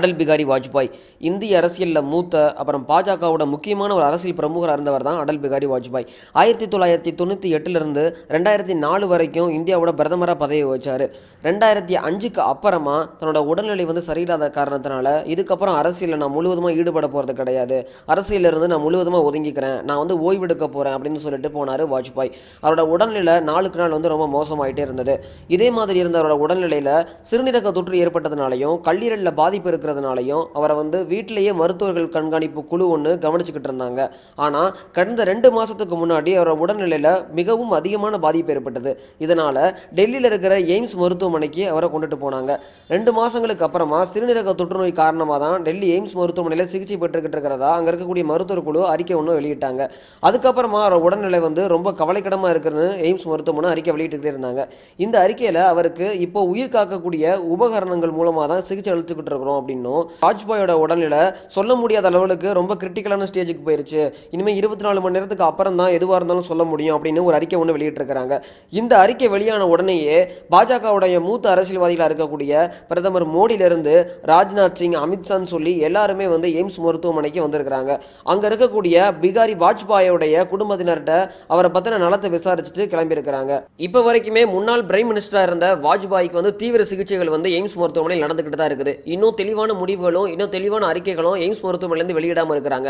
அடல் பிகாரி வாஜ்பாய் இந்திய அரசியலில் மூத்த அப்புறம் பாஜகவோட முக்கியமான ஒரு அரசியல் பிரமுகராக இருந்தவர் தான் அடல் பிகாரி வாஜ்பாய் ஆயிரத்தி தொள்ளாயிரத்தி தொண்ணூற்றி எட்டுலேருந்து ரெண்டாயிரத்தி நாலு வரைக்கும் இந்தியாவோட பிரதமராக பதவி வச்சார் ரெண்டாயிரத்தி அஞ்சுக்கு அப்புறமா தன்னோட உடல்நிலை வந்து சரியில்லாத காரணத்தினால இதுக்கப்புறம் அரசியலில் நான் முழுவதுமாக ஈடுபட போகிறது கிடையாது அரசியலிருந்து நான் முழுவதுமாக ஒதுங்கிக்கிறேன் நான் வந்து ஓய்வெடுக்க போகிறேன் அப்படின்னு சொல்லிட்டு போனார் வாஜ்பாய் அவரோட உடல்நிலை நாளுக்கு நாள் வந்து ரொம்ப மோசமாயிட்டே இருந்தது இதே மாதிரி இருந்தவரோட உடல்நிலையில் சிறுநீரக தொற்று ஏற்பட்டதுனாலையும் கல்லீரலில் பாதிப்பு இருக்கிறதுனாலையும் அவரை வந்து வீட்டிலேயே மருத்துவர்கள் கண்காணிப்பு குழு ஒன்று கவனிச்சுக்கிட்டு இருந்தாங்க ஆனால் கடந்த ரெண்டு மாதத்துக்கு முன்னாடி அவரோட உடல்நிலையில் மிகவும் அதிகமான பாதிப்பு ஏற்பட்டது இதனால் டெல்லியில் இருக்கிற எய்ம்ஸ் மருத்துவமனைக்கு அவரை கொண்டுட்டு போனாங்க ரெண்டு மாதங்களுக்கு அப்புறமா சிறுநீரக தொற்றுநோய் காரணமாக தான் டெல்லி எய்ம்ஸ் மருத்துவமனையில் சிகிச்சை பெற்றுக்கிட்டு இருக்கிறதா அங்கே இருக்கக்கூடிய மருத்துவர் குழு அறிக்கை ஒன்று வெளியிட்டாங்க அதுக்கப்புறமா அவரோட உடல்நிலை வந்து ரொம்ப கவலைக்கிடமாக இருக்கிறது எய்ம்ஸ் மருத்துவமனை அறிக்கை வெளியிட்டுக்கிட்டே இருந்தாங்க இந்த அறிக்கையில் அவருக்கு இப்போ உயிர் காக்கக்கூடிய உபகரணங்கள் மூலமாக தான் சிகிச்சை அளித்துக்கிட்டு இருக்கிறோம் அப்படின்னு அப்படின்னும் வாஜ்பாயோட சொல்ல முடியாத அளவுக்கு ரொம்ப கிரிட்டிக்கலான ஸ்டேஜுக்கு போயிருச்சு இனிமேல் இருபத்தி நாலு மணி நேரத்துக்கு அப்புறம் தான் எதுவாக இருந்தாலும் சொல்ல முடியும் அப்படின்னு ஒரு அறிக்கை ஒன்று இந்த அறிக்கை வெளியான உடனேயே பாஜகவுடைய மூத்த அரசியல்வாதிகளாக இருக்கக்கூடிய பிரதமர் மோடியிலிருந்து ராஜ்நாத் சிங் அமித்ஷான்னு சொல்லி எல்லாருமே வந்து எய்ம்ஸ் மருத்துவமனைக்கு வந்திருக்கிறாங்க அங்கே இருக்கக்கூடிய பிகாரி வாஜ்பாயோடைய குடும்பத்தினர்கிட்ட அவரை பற்றின நலத்தை விசாரிச்சுட்டு கிளம்பியிருக்கிறாங்க இப்போ வரைக்குமே முன்னாள் பிரைம் மினிஸ்டராக இருந்த வாஜ்பாய்க்கு வந்து தீவிர சிகிச்சைகள் வந்து எய்ம்ஸ் மருத்துவமனையில் நடந்துக்கிட்டு தான் இருக்குது இன்னும் தெளிவாக தெளிவான முடிவுகளும் இன்னும் தெளிவான அறிக்கைகளும் எய்ம்ஸ் மருத்துவமனையிலிருந்து வெளியிடாமல் இருக்கிறாங்க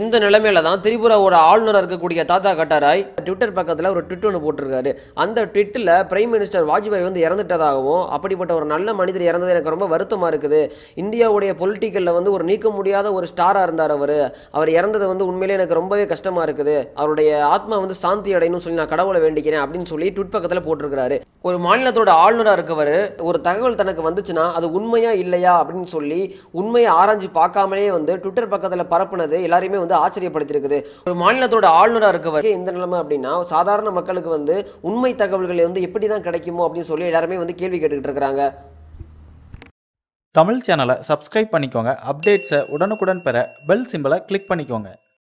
இந்த நிலைமையில தான் திரிபுராவோட ஆளுநராக இருக்கக்கூடிய தாத்தா கட்டாராய் ட்விட்டர் பக்கத்தில் ஒரு ட்விட் ஒன்று போட்டிருக்காரு அந்த ட்விட்டில் பிரைம் மினிஸ்டர் வாஜ்பாய் வந்து இறந்துட்டதாகவும் அப்படிப்பட்ட ஒரு நல்ல மனிதர் இறந்தது எனக்கு ரொம்ப வருத்தமாக இருக்குது இந்தியாவுடைய பொலிட்டிக்கலில் வந்து ஒரு நீக்க முடியாத ஒரு ஸ்டாராக இருந்தார் அவர் அவர் இறந்தது வந்து உண்மையிலே எனக்கு ரொம்பவே கஷ்டமாக இருக்குது அவருடைய ஆத்மா வந்து சாந்தி அடையணும்னு சொல்லி நான் கடவுளை வேண்டிக்கிறேன் அப்படின்னு சொல்லி ட்விட் பக்கத்தில் போட்டிருக்கிறாரு ஒரு மாநிலத்தோட ஆளுநராக இருக்கவர் ஒரு தகவல் தனக்கு வந்துச்சுன்னா அது உண்மையா இல்லையா அப்படின்னு சொல்லி சொல்லி உண்மையை ஆராய்ஞ்சு பார்க்காமலே வந்து ட்விட்டர் பக்கத்தில் பரப்புனது எல்லாரையுமே வந்து ஆச்சரியப்படுத்தியிருக்குது ஒரு மாநிலத்தோட ஆளுநராக இருக்க வரைக்கும் இந்த நிலைமை அப்படின்னா சாதாரண மக்களுக்கு வந்து உண்மை தகவல்கள் வந்து எப்படி தான் கிடைக்குமோ அப்படின்னு சொல்லி எல்லாருமே வந்து கேள்வி கேட்டுக்கிட்டு இருக்கிறாங்க தமிழ் சேனலை சப்ஸ்கிரைப் பண்ணிக்கோங்க அப்டேட்ஸை உடனுக்குடன் பெற பெல் சிம்பிளை கிளிக் பண்ணிக்கோங்க